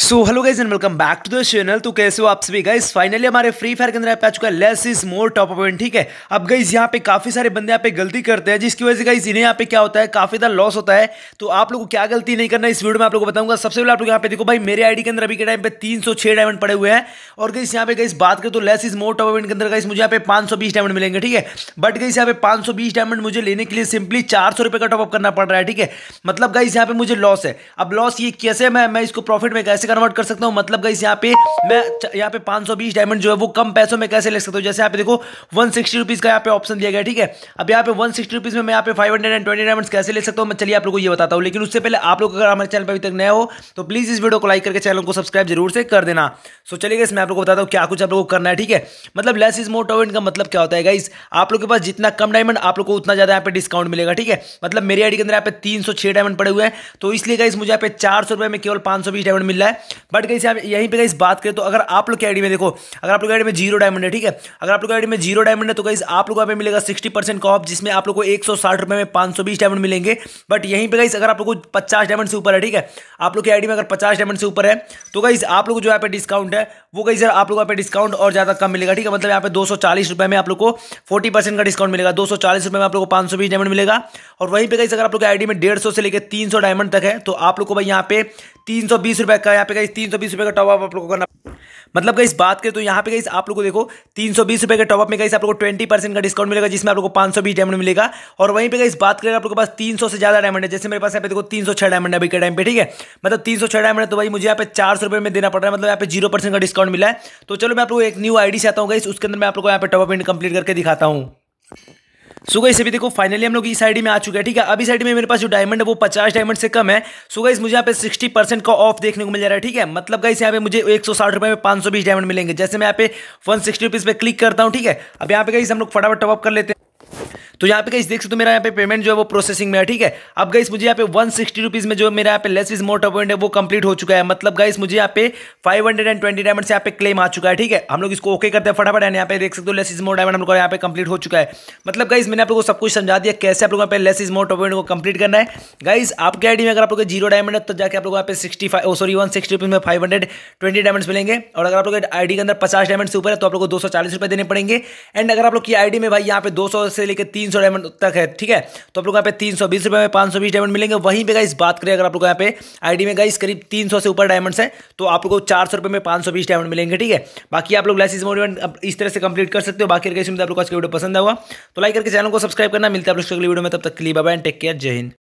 so hello guys and welcome back to the channel तो कैसे हो आप सभी गाइज फाइनली हमारे फ्री फायर के अंदर आ चुका है less is more top appoint ठीक है अब गाइज यहाँ पे काफी सारे बंदे यहाँ पे गलती करते हैं जिसकी वजह से गाइज इन्हें यहाँ पे क्या होता है काफी ज्यादा लॉस होता है तो आप लोगों को क्या गलती नहीं करना इस वीडियो में आप लोग को बताऊंगा सबसे पहले आप लोग यहाँ पे देखो भाई मेरे आईडी के अंदर अभी के टाइम पे तीन सौ डायमंड पड़े हुए हैं और गई यहाँ पे गई बात करें तो less is more top appoint के अंदर गाइज मुझे यहाँ पे पांच सौ बीस डायमंड मिलेंगे ठीक है बट गई यहाँ पे पांच सौ बीस डायमंड मुझे लेने के लिए सिंपली चार सौ रुपए का टॉपअप करना पड़ रहा है ठीक है मतलब गाइज यहाँ पे मुझे लॉस है अब लॉस ये कैसे मैं इसको प्रॉफिट में कैसे कन्वर्ट कर सकता हूँ मतलब गाइस यहाँ पे मैं यहाँ पे 520 डायमंड जो है वो कम पैसों में कैसे ले सकता हूँ जैसे यहाँ पे देखो वन सिक्सटी का यहाँ पे ऑप्शन दिया गया ठीक है अब यहाँ पे वन सिक्सटी में मैं यहाँ पे five hundred and twenty diamonds कैसे ले सकता हूँ मैं चलिए आप लोग को ये बताता हूँ लेकिन उससे पहले आप लोग अगर हमारे चैनल पर अभी तक नया हो तो प्लीज़ इस वीडियो को लाइक करके चैनल को सब्सक्राइब जरूर से कर देना सो चलिए गाइस मैं आप लोग को बताता हूँ क्या कुछ आप लोग को करना है ठीक है मतलब लेस इज मोर टॉवेंट का मतलब क्या होता है गाइस आप लोग के पास जितना कम डायमंड आप लोग को उतना ज़्यादा यहाँ पे डिस्काउंट मिलेगा ठीक है मतलब मेरी आईडी के अंदर यहाँ पे तीन डायमंड पड़े हुए हैं तो इसलिए गाइस मुझे यहाँ पे चार में केवल बीस डायमंड मिल रहा है बट कहीं से यहीं पर कहीं बात करें तो अगर आप लोग की आईडी में देखो अगर आप लोग की आईडी में जीरो डायमंड है ठीक है अगर आप लोग की आईडी में जीरो डायमंड है तो कहीं आप लोग को यहाँ मिलेगा सिक्सटी परसेंट का जिसमें आप लोग को एक सौ साठ रुपये में पाँच सौ बीस डायमंड मिलेंगे बट यहीं पर कहीं अगर आप लोग को पचास डायमंड से ऊपर है ठीक है आप लोग की आईडी में अगर पचास डायमंड से ऊपर है तो कहीं आप लोग जो यहाँ पे डिस्काउंट है वो कहीं सर आप लोग यहाँ पे डिस्काउंट और ज़्यादा कम मिलेगा ठीक है मतलब यहाँ पे दो सौ में आप लोग को फोर्टी परसेंट का डिस्काउंट मिलेगा दो सौ में आप लोग को पाँच डायमंड मिलेगा और वहीं पर कहीं अगर आप लोग आईडी में डेढ़ से लेकर तीन डायमंड तक है तो आप लोग को भाई यहाँ पे तीन सौ बीस रुपये का यहाँ पे गई तीन सौ बीस रुपये का टॉपअप आप लोगों को करना मतलब इस बात करें तो यहाँ पे गई आप लोगों को देखो तीन सौ बीस रुपये के टॉपअप में कहीं आप लोगों को ट्वेंटी परसेंट का डिस्काउंट मिलेगा जिसमें आप लोगों को पांच सौ बीस डायमंड मिलेगा और वहीं पे गई बात करें आप लोगों के पास तीन सौ से ज्यादा डायमंड है जैसे मेरे पास यहाँ पे देखो तीन सौ छह डायमंड अभी के टाइम पे ठीक है मतलब तीन सौ छह डायमंड है तो भाई मुझे यहाँ पे चार सौ रुपए में देना पड़ रहा है मतलब यहाँ पे जीरो परसेंट का डिस्काउंट मिला है तो चलो मैं आप को एक न्यू आईडी से आता हूँ इस उसके अंदर मैं आप लोग को यहाँ पे टॉपअप इंड कंप्लीट करके दिखाता हूँ सो गाइस भी देखो फाइनली हम लोग इस आईडी में आ चुके हैं ठीक है अभी साइड में मेरे पास जो डायमंड है वो पचास डायमंड से कम है सो गई मुझे यहाँ पे सिक्सटी परसेंट का ऑफ देखने को मिल जा रहा है ठीक है मतलब गई यहाँ पे मुझे एक सौ साठ रुपए में पांच सौ बीस डायमंड मिलेंगे जैसे मैं यहाँ पे वन सिक्सटी रुपीज पे क्लिक करता हूँ ठीक है अब यहाँ पे गई हम लोग फटाफट टॉप कर लेते हैं तो यहाँ पे गई देख सकते हो मेरा यहाँ पे पेमेंट जो है वो प्रोसेसिंग में है ठीक है अब गई मुझे यहाँ पे वन सिक्सटी में जो मेरा यहाँ पे लेस इज मोट अपॉइंट है वो कंप्लीट हो चुका है मतलब गाइस मुझे यहाँ पे five hundred and twenty diamond से यहाँ पे क्लेम आ चुका है ठीक है हम लोग इसको ओके करते हैं फटाफट एंड यहाँ पे देख सकते हो लेस इज मोट डायमंड हमको यहाँ पे कंप्लीट हो चुका है मतलब गाइस मैंने आप लोगों को सब कुछ समझा दिया कैसे आप लोग यहाँ पे लेस इज मोट अपॉइंट को कंप्लीट करना है गाइस आपके आईडी में अगर आप लोग जीरो डायमंड है तो जाके आप लोग यहाँ पे sixty five sorry one sixty rupees में फाइव हंड्रेड ट्वेंटी डायमंड मिलेंगे और अगर आप लोग आईडी के अंदर पचास डायमंड से ऊपर है तो आप लोग को दो सौ चालीस रुपए देने पड़ेंगे एंड अगर आप लोग की आईडी में भाई यहाँ पे दो सौ से लेकर तीन तीन सौ डायमंड तक है ठीक है तो आप लोग यहाँ पे तीन सौ बीस रुपये में पाँच सौ बीस डायमंड मिलेंगे वहीं पे गाइस बात करें अगर आप लोग यहाँ पे आईडी में गाइस करीब तीन सौ से ऊपर डायमंड्स हैं तो आप लोग को चार सौ रुपये में पाँच सौ बीस डायमंड मिलेंगे ठीक है बाकी आप लोग लाइसेंस मोडमेंट इस तरह से कंप्लीट कर सकते हो बाकी गाइस में आप लोग आज की वीडियो पसंद आवा तो लाइक करके चैनल को सब्सक्राइब करना मिलता है आप लोग अगली वीडियो में तब तक के लिए बाबा एंड टेक केयर जय हिंद